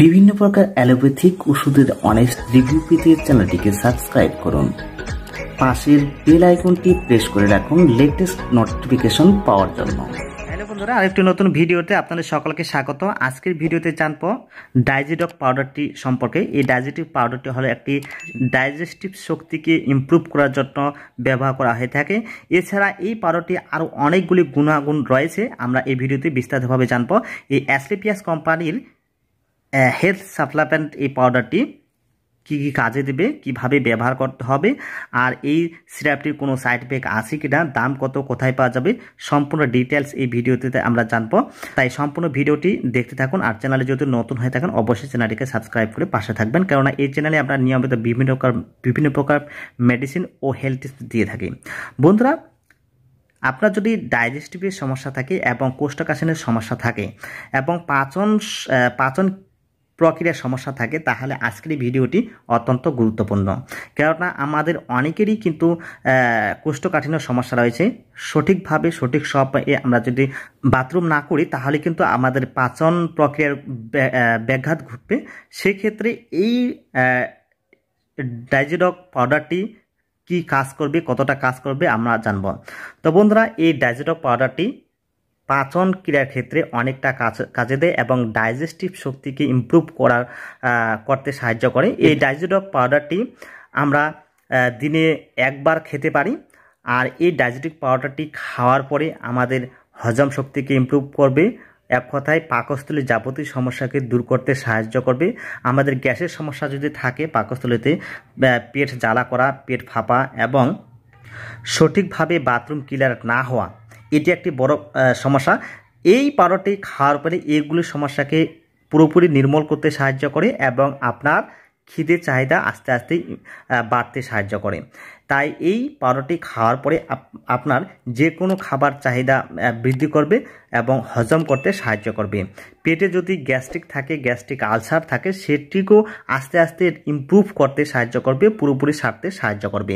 বিভিন্ন প্রকার অ্যালোপ্যাথিক ওষুধের অনেস্ট রিভিউ পেতে চ্যানেলটিকে সাবস্ক্রাইব করুন পাশের বেল আইকনটি প্রেস করে রাখুন লেটেস্ট নোটিফিকেশন পাওয়ার জন্য হ্যালো বন্ধুরা আরেকটি নতুন ভিডিওতে আপনাদের সকলকে স্বাগত আজকের ভিডিওতে জানবো ডাইজেডক পাউডারটি সম্পর্কে এই ডাইজেটিভ পাউডারটি হলো একটি ডাইজেস্টিভ শক্তিকে ইম্প্রুভ করার জন্য ব্যবহার করা হয়ে থাকে এছাড়া এই পাউডারটি আরও অনেকগুলি গুণাগুণ রয়েছে আমরা এই ভিডিওতে বিস্তারিতভাবে জানবো এই অ্যাসলিপিয়াস কোম্পানির হেলথ সাপ্লামেন্ট এই পাউডারটি কি কি কাজে দেবে কিভাবে ব্যবহার করতে হবে আর এই সিরাপটির কোনো সাইড এফেক্ট আছে কি না দাম কত কোথায় পাওয়া যাবে সম্পূর্ণ ডিটেলস এই ভিডিওতে আমরা জানবো তাই সম্পূর্ণ ভিডিওটি দেখতে থাকুন আর চ্যানেলে যদি নতুন হয়ে থাকেন অবশ্যই চ্যানেলটিকে সাবস্ক্রাইব করে পাশে থাকবেন কেননা এই চ্যানেলে আমরা নিয়মিত বিভিন্ন প্রকার বিভিন্ন প্রকার মেডিসিন ও হেলথ টিপস দিয়ে থাকি বন্ধুরা আপনার যদি ডাইজেস্টিভের সমস্যা থাকে এবং কোষ্ঠকাশিনের সমস্যা থাকে এবং পাচন পাচন প্রক্রিয়া সমস্যা থাকে তাহলে আজকের ভিডিওটি অত্যন্ত গুরুত্বপূর্ণ কেননা আমাদের অনেকেরই কিন্তু কোষ্ঠকাঠিন্য সমস্যা রয়েছে সঠিকভাবে সঠিক সব আমরা যদি বাথরুম না করি তাহলে কিন্তু আমাদের পাচন প্রক্রিয়ার ব্যাঘাত ঘটবে সেক্ষেত্রে এই ডাইজেডক পাউডারটি কি কাজ করবে কতটা কাজ করবে আমরা জানব তো বন্ধুরা এই ডাইজেডক পাউডারটি পাচন ক্রিয়ার ক্ষেত্রে অনেকটা কাজে দেয় এবং ডাইজেস্টিভ শক্তিকে ইম্প্রুভ করার করতে সাহায্য করে এই ডাইজেটক পাউডারটি আমরা দিনে একবার খেতে পারি আর এই ডাইজেটিক পাউডারটি খাওয়ার পরে আমাদের হজম শক্তিকে ইম্প্রুভ করবে এক কথায় পাকস্থলীর যাবতীয় সমস্যাকে দূর করতে সাহায্য করবে আমাদের গ্যাসের সমস্যা যদি থাকে পাকস্থলীতে পেট জ্বালা করা পেট ফাঁপা এবং সঠিকভাবে বাথরুম ক্লিয়ার না হওয়া এটি একটি বড় সমস্যা এই পারটি খাওয়ার পরে এইগুলির সমস্যাকে পুরোপুরি নির্মল করতে সাহায্য করে এবং আপনার খিদে চাহিদা আস্তে আস্তে বাড়তে সাহায্য করে তাই এই পাউরুটি খাওয়ার পরে আপনার যে কোনো খাবার চাহিদা বৃদ্ধি করবে এবং হজম করতে সাহায্য করবে পেটে যদি গ্যাস্ট্রিক থাকে গ্যাস্ট্রিক আলসার থাকে সেটিকেও আস্তে আস্তে ইম্প্রুভ করতে সাহায্য করবে পুরোপুরি সারতে সাহায্য করবে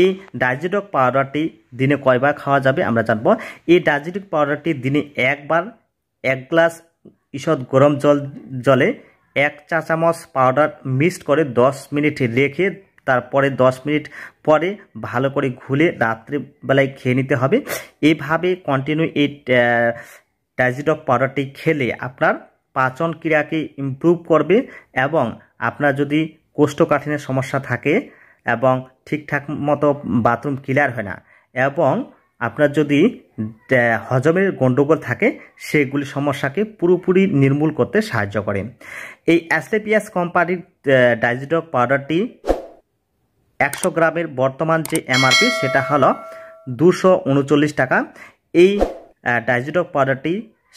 এই ডাইজেডক পাউডারটি দিনে কয়বার খাওয়া যাবে আমরা জানবো এই ডাইজেডিক পাউডারটি দিনে একবার এক গ্লাস ঈষৎ গরম জল জলে এক চা চামচ পাউডার মিক্সড করে 10 মিনিট রেখে তারপরে 10 মিনিট পরে ভালো করে ঘুলে রাত্রিবেলায় খেয়ে নিতে হবে এভাবে কন্টিনিউ এই ডাইজিডক পাউডারটি খেলে আপনার পাচন ক্রিয়াকে ইম্প্রুভ করবে এবং আপনার যদি কোষ্ঠকাঠিনের সমস্যা থাকে এবং ঠিকঠাক মতো বাথরুম ক্লিয়ার হয় না এবং আপনার যদি হজমের গণ্ডগোল থাকে সেগুলি সমস্যাকে পুরোপুরি নির্মূল করতে সাহায্য করে এই অ্যাসলেপিয়াস কোম্পানির ডাইজিডক পাউডারটি একশো গ্রামের বর্তমান যে এমআরপি সেটা হলো দুশো টাকা এই ডাইজিটক পাউডারটি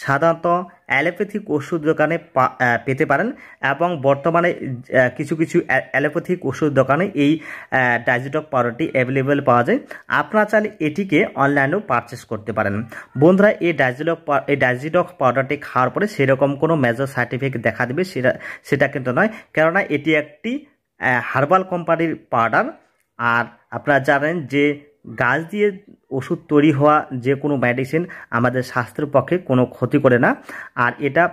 সাধারণত অ্যালোপ্যাথিক ওষুধ দোকানে পেতে পারেন এবং বর্তমানে কিছু কিছু অ্যালোপ্যাথিক ওষুধ দোকানে এই ডাইজিটক পাউডারটি অ্যাভেলেবেল পাওয়া যায় আপনারা চাইলে এটিকে অনলাইনেও পারচেস করতে পারেন বন্ধুরা এই ডাইজিটক এই ডাইজিটক পাউডারটি খাওয়ার পরে সেরকম কোনো মেজর সার্টিফিকেট দেখা দেবে সেটা সেটা কিন্তু নয় কেননা এটি একটি হার্বাল কোম্পানির পাউডার আর আপনারা জানেন যে গাছ দিয়ে ওষুধ তৈরি হওয়া যে কোনো মেডিসিন আমাদের স্বাস্থ্যের পক্ষে কোনো ক্ষতি করে না আর এটা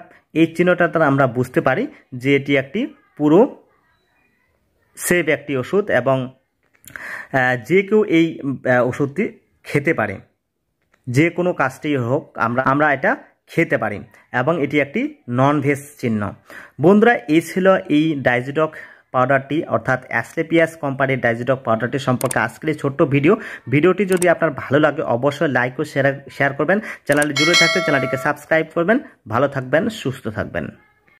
এই চিহ্নটা দ্বারা আমরা বুঝতে পারি যে এটি একটি পুরো সেভ একটি ওষুধ এবং যে কেউ এই ওষুধটি খেতে পারে যে কোনো কাজটি হোক আমরা আমরা এটা খেতে পারি এবং এটি একটি নন ভেজ চিহ্ন বন্ধুরা এই ছিল এই ডাইজেডক পাউডারটি অর্থাৎ অ্যাসলেপিয়াস কোম্পানির ডাইজিটক পাউডারটি সম্পর্কে আজকের এই ছোট্ট ভিডিও ভিডিওটি যদি আপনার ভালো লাগে অবশ্যই লাইক ও শেয়ার শেয়ার করবেন চ্যানেলটি জুড়ে থাকতে চ্যানেলটিকে সাবস্ক্রাইব করবেন ভালো থাকবেন সুস্থ থাকবেন